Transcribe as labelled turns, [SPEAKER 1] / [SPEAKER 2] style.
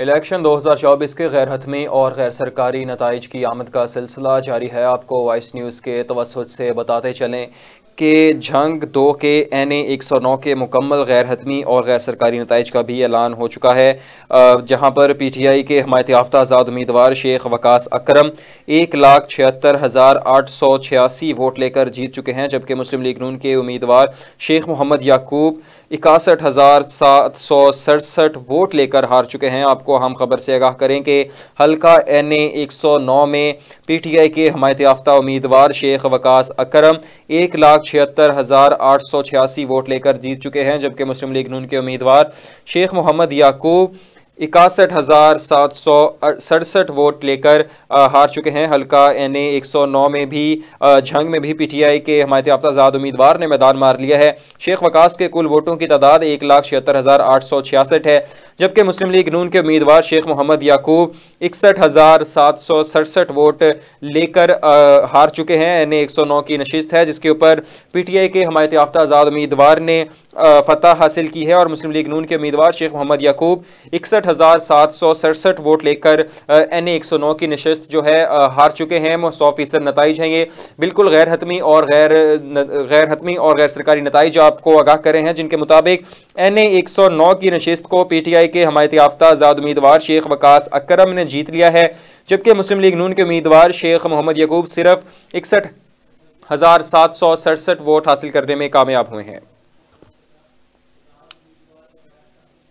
[SPEAKER 1] election 2024 के गैर हतमी और गैर सरकारी नतज की आमद का सिलसिला जारी है आपको वाइस न्यूज़ के तवसत से बताते चलें कि जंग दो के एन ए एक सौ नौ के मुकम्मल गैर हतमी और गैर सरकारी नतज का भी ऐलान हो चुका है जहाँ पर पी टी आई के हमायत याफ्ता आज़ाद उम्मीदवार शेख वकास अक्रम एक लाख छिहत्तर हज़ार आठ सौ छियासी वोट लेकर जीत चुके हैं जबकि मुस्लिम लीग नून के उम्मीदवार शेख मोहम्मद याकूब इकसठ हज़ार सात सौ सड़सठ वोट लेकर हार चुके हैं आपको हम खबर से आगाह करें कि हल्का एन ए एक सौ नौ में पी टी आई के हमायत याफ्ता उम्मीदवार शेख वकास अक्रम एक लाख छिहत्तर हज़ार आठ सौ छियासी वोट लेकर जीत चुके हैं जबकि मुस्लिम लीग नून के उम्मीदवार शेख मोहम्मद याकूब इकसठ हज़ार सात सौ सड़सठ वोट लेकर हार चुके हैं हल्का एन ए एक सौ नौ में भी झंग में भी पी टी आई के हमायत याफ्ता आज़ाद उम्मीदवार ने मैदान मार लिया है शेख वकास के कुल वोटों की तादाद एक लाख छिहत्तर हज़ार आठ सौ छियासठ है जबकि मुस्लिम लीग नून के उम्मीदवार शेख मोहम्मद याकूब इकसठ हज़ार सात सौ सड़सठ वोट लेकर हार चुके हैं एन ए एक सौ नौ की नशिस्त है जिसके ऊपर पी टी आई के हमायत याफ्ता आज़ाद उम्मीदवार ने फतह हासिल की है और मुस्लिम लीग नून के उम्मीदवार शेख मोहम्मद याकूब इकसठ हज़ार सात सौ सड़सठ वोट लेकर एन ए एक सौ नौ की नशस्त जो है हार चुके हैं सौ फीसद नतज हैं ये बिल्कुल गैर हतमी और गैर गैर हतमी और गैर सरकारी नतज आपको आगाह करें हैं जिनके मुताबिक एन ए एक सौ नौ की नशस्त को पी टी आई के हमायत याफ्ता आज़ाद उम्मीदवार शेख वकास अक्रम ने जीत लिया है जबकि मुस्लिम लीग नून के उम्मीदवार शेख मोहम्मद यकूब सिर्फ इकसठ हज़ार सात सौ सड़सठ वोट हासिल करने में कामयाब हुए हैं